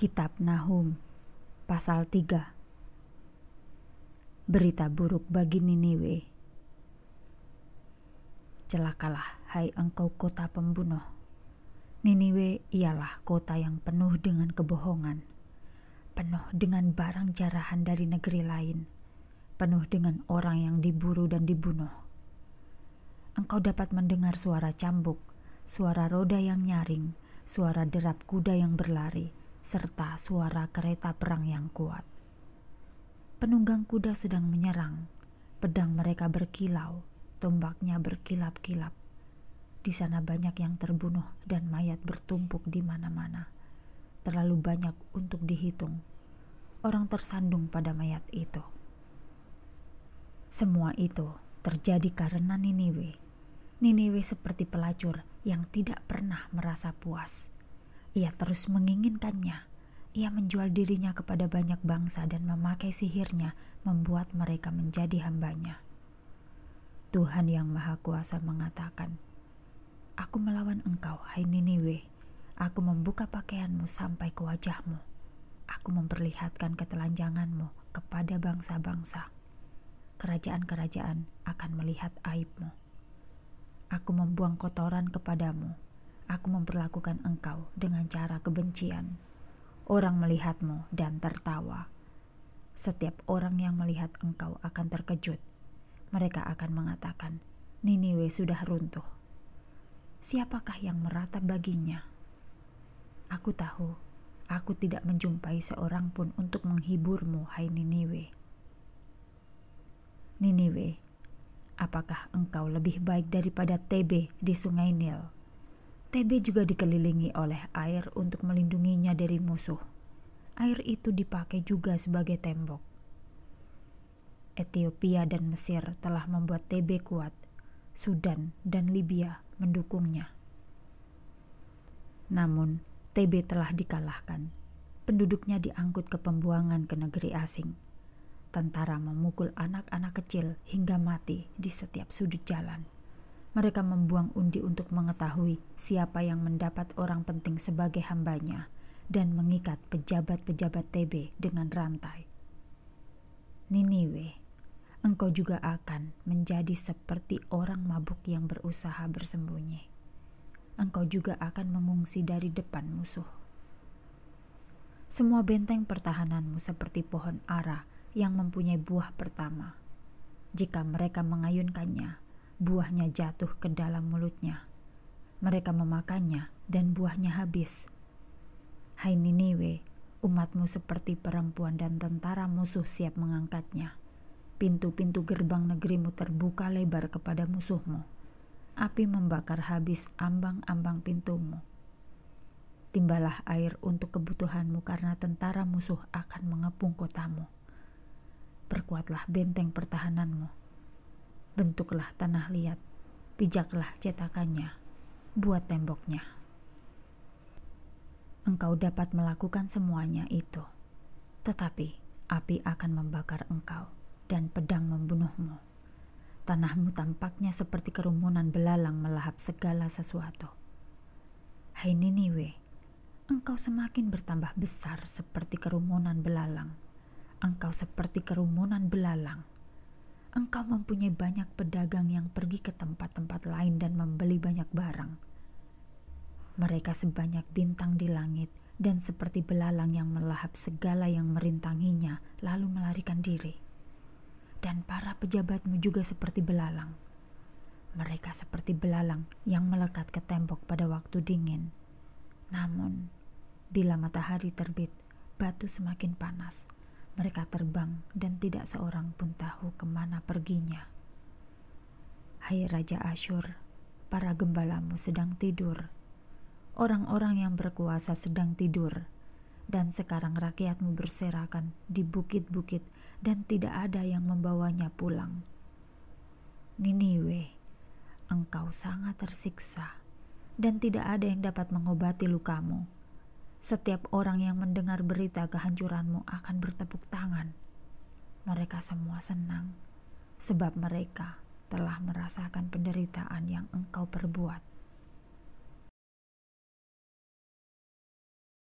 Kitab Nahum pasal 3 Berita buruk bagi Niniwe Celakalah hai engkau kota pembunuh Niniwe ialah kota yang penuh dengan kebohongan penuh dengan barang jarahan dari negeri lain penuh dengan orang yang diburu dan dibunuh engkau dapat mendengar suara cambuk suara roda yang nyaring suara derap kuda yang berlari serta suara kereta perang yang kuat. Penunggang kuda sedang menyerang, pedang mereka berkilau, tombaknya berkilap-kilap. Di sana banyak yang terbunuh dan mayat bertumpuk di mana-mana. Terlalu banyak untuk dihitung. Orang tersandung pada mayat itu. Semua itu terjadi karena Niniwe. Niniwe seperti pelacur yang tidak pernah merasa puas. Ia terus menginginkannya. Ia menjual dirinya kepada banyak bangsa dan memakai sihirnya membuat mereka menjadi hambanya. Tuhan yang Maha Kuasa mengatakan, Aku melawan engkau, hai Niniwe. Aku membuka pakaianmu sampai ke wajahmu. Aku memperlihatkan ketelanjanganmu kepada bangsa-bangsa. Kerajaan-kerajaan akan melihat aibmu. Aku membuang kotoran kepadamu aku memperlakukan engkau dengan cara kebencian. Orang melihatmu dan tertawa. Setiap orang yang melihat engkau akan terkejut. Mereka akan mengatakan, Niniwe sudah runtuh. Siapakah yang merata baginya? Aku tahu, aku tidak menjumpai seorang pun untuk menghiburmu, hai Niniwe. Niniwe, apakah engkau lebih baik daripada Tebe di Sungai Nil? TB juga dikelilingi oleh air untuk melindunginya dari musuh. Air itu dipakai juga sebagai tembok. Ethiopia dan Mesir telah membuat TB kuat. Sudan dan Libya mendukungnya. Namun, TB telah dikalahkan. Penduduknya diangkut ke pembuangan ke negeri asing. Tentara memukul anak-anak kecil hingga mati di setiap sudut jalan mereka membuang undi untuk mengetahui siapa yang mendapat orang penting sebagai hambanya dan mengikat pejabat-pejabat TB dengan rantai. Niniwe, engkau juga akan menjadi seperti orang mabuk yang berusaha bersembunyi. Engkau juga akan mengungsi dari depan musuh. Semua benteng pertahananmu seperti pohon ara yang mempunyai buah pertama. Jika mereka mengayunkannya, buahnya jatuh ke dalam mulutnya. Mereka memakannya dan buahnya habis. Hai Niniwe, umatmu seperti perempuan dan tentara musuh siap mengangkatnya. Pintu-pintu gerbang negerimu terbuka lebar kepada musuhmu. Api membakar habis ambang-ambang pintumu. Timbalah air untuk kebutuhanmu karena tentara musuh akan mengepung kotamu. Perkuatlah benteng pertahananmu bentuklah tanah liat, pijaklah cetakannya, buat temboknya. Engkau dapat melakukan semuanya itu, tetapi api akan membakar engkau dan pedang membunuhmu. Tanahmu tampaknya seperti kerumunan belalang melahap segala sesuatu. Hai Niniwe, engkau semakin bertambah besar seperti kerumunan belalang. Engkau seperti kerumunan belalang engkau mempunyai banyak pedagang yang pergi ke tempat-tempat lain dan membeli banyak barang. Mereka sebanyak bintang di langit dan seperti belalang yang melahap segala yang merintanginya, lalu melarikan diri. Dan para pejabatmu juga seperti belalang. Mereka seperti belalang yang melekat ke tembok pada waktu dingin. Namun, bila matahari terbit, batu semakin panas mereka terbang dan tidak seorang pun tahu kemana perginya. Hai Raja Asyur, para gembalamu sedang tidur. Orang-orang yang berkuasa sedang tidur. Dan sekarang rakyatmu berserakan di bukit-bukit dan tidak ada yang membawanya pulang. Niniwe, engkau sangat tersiksa dan tidak ada yang dapat mengobati lukamu. Setiap orang yang mendengar berita kehancuranmu akan bertepuk tangan. Mereka semua senang, sebab mereka telah merasakan penderitaan yang engkau perbuat.